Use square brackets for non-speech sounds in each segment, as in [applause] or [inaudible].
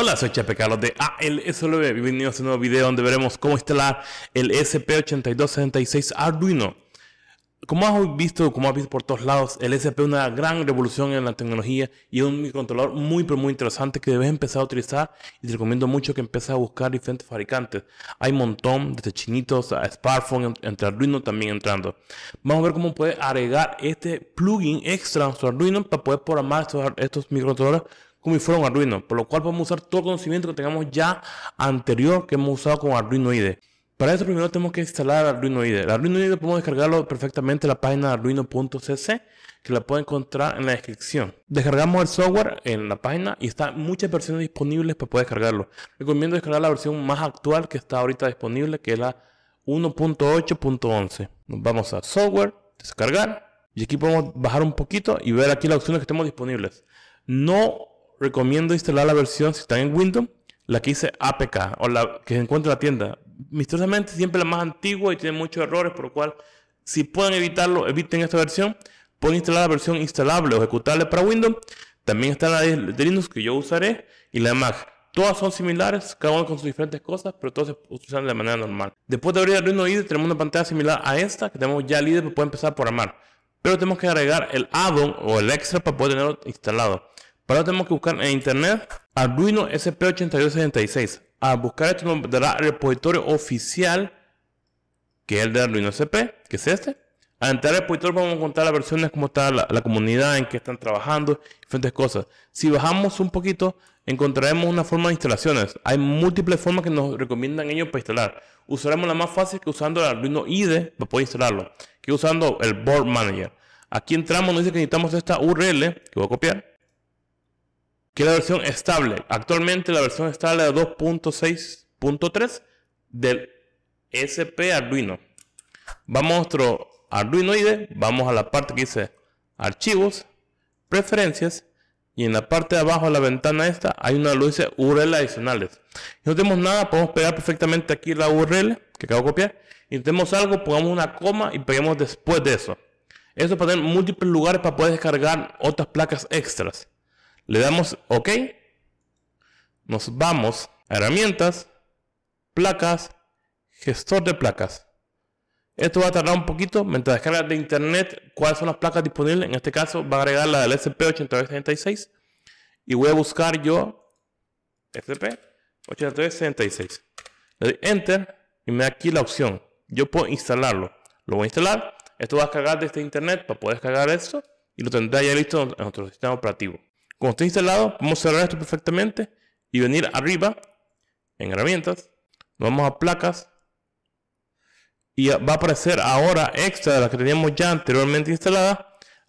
Hola, soy Chepe Carlos de ALSLB. Bienvenidos a un nuevo video donde veremos cómo instalar el SP8266 Arduino. Como has visto, como has visto por todos lados, el SP es una gran revolución en la tecnología y es un microcontrolador muy, pero muy interesante que debes empezar a utilizar y te recomiendo mucho que empieces a buscar diferentes fabricantes. Hay un montón, desde chinitos a smartphone, entre Arduino también entrando. Vamos a ver cómo puedes agregar este plugin extra a su Arduino para poder programar estos, estos microcontroladores como si fuera un Arduino, por lo cual podemos usar todo el conocimiento que tengamos ya anterior que hemos usado con Arduino IDE. Para eso primero tenemos que instalar Arduino IDE. El Arduino IDE podemos descargarlo perfectamente en la página arduino.cc que la pueden encontrar en la descripción. Descargamos el software en la página y están muchas versiones disponibles para poder descargarlo. Recomiendo descargar la versión más actual que está ahorita disponible, que es la 1.8.11. Nos vamos a software, descargar y aquí podemos bajar un poquito y ver aquí las opciones que tenemos disponibles. No recomiendo instalar la versión, si están en Windows, la que dice APK o la que se encuentra en la tienda. Misteriosamente siempre la más antigua y tiene muchos errores, por lo cual si pueden evitarlo, eviten esta versión. Pueden instalar la versión instalable o ejecutable para Windows. También está la de Linux que yo usaré y la de Mac. Todas son similares, cada una con sus diferentes cosas, pero todas se usan de manera normal. Después de abrir el Windows IDE tenemos una pantalla similar a esta, que tenemos ya el IDE que puede empezar por programar. Pero tenemos que agregar el addon o el extra para poder tenerlo instalado. Para tenemos que buscar en internet Arduino SP8266. Al buscar esto nos dará el repositorio oficial, que es el de Arduino SP, que es este. Al entrar al repositorio vamos a encontrar las versiones, cómo está la, comunidad, en que están trabajando, diferentes cosas. Si bajamos un poquito, encontraremos una forma de instalaciones. Hay múltiples formas que nos recomiendan ellos para instalar. Usaremos la más fácil que usando el Arduino IDE para poder instalarlo, que usando el Board Manager. Aquí entramos, nos dice que necesitamos esta URL, que voy a copiar que la versión estable. Actualmente la versión estable de 2.6.3 del SP Arduino. Vamos a nuestro Arduino IDE, vamos a la parte que dice archivos, preferencias y en la parte de abajo de la ventana esta hay una luz dice URL adicionales. Si no tenemos nada, podemos pegar perfectamente aquí la URL que acabo de copiar. Y tenemos algo, pongamos una coma y pegamos después de eso. Eso para tener múltiples lugares para poder descargar otras placas extras. Le damos OK. Nos vamos a herramientas, placas, gestor de placas. Esto va a tardar un poquito mientras descarga de internet cuáles son las placas disponibles. En este caso va a agregar la del sp 8366 y voy a buscar yo sp 8376. Le doy enter y me da aquí la opción. Yo puedo instalarlo. Lo voy a instalar. Esto va a cargar desde internet para poder descargar esto y lo tendrá ya listo en nuestro sistema operativo. Cuando esté instalado, vamos a cerrar esto perfectamente y venir arriba en herramientas. vamos a placas y va a aparecer ahora extra de las que teníamos ya anteriormente instaladas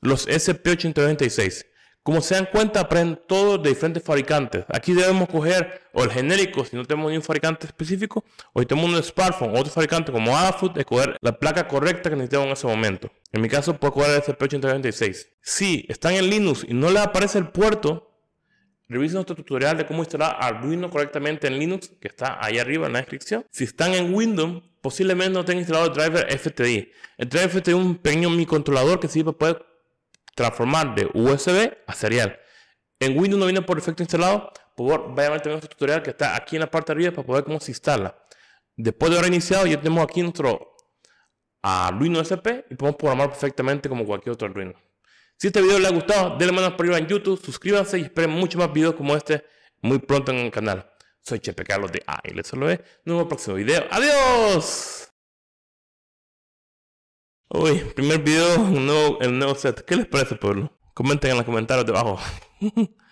los SP896. Como se dan cuenta, aprenden todos de diferentes fabricantes. Aquí debemos coger o el genérico, si no tenemos ni un fabricante específico, o si tenemos un smartphone, otro fabricante como Adafruit, escoger la placa correcta que necesitamos en ese momento. En mi caso, puedo coger el FP896. Si están en Linux y no les aparece el puerto, Revisen nuestro tutorial de cómo instalar Arduino correctamente en Linux, que está ahí arriba en la descripción. Si están en Windows, posiblemente no tengan instalado el driver FTI. El driver FTI es un pequeño microcontrolador que sirve para poder transformar de USB a serial. En Windows no viene por defecto instalado. Por favor, vayan a ver también nuestro tutorial que está aquí en la parte de arriba para poder cómo se instala. Después de haber iniciado, ya tenemos aquí nuestro Arduino ah, SP y podemos programar perfectamente como cualquier otro Arduino. Si este video les ha gustado, denle manos por arriba en YouTube, suscríbanse y esperen muchos más videos como este muy pronto en el canal. Soy Chepe Carlos de ALSLB. Nos vemos en el próximo video. ¡Adiós! Uy, primer video, el nuevo set. ¿Qué les parece, pueblo? Comenten en los comentarios debajo. [laughs]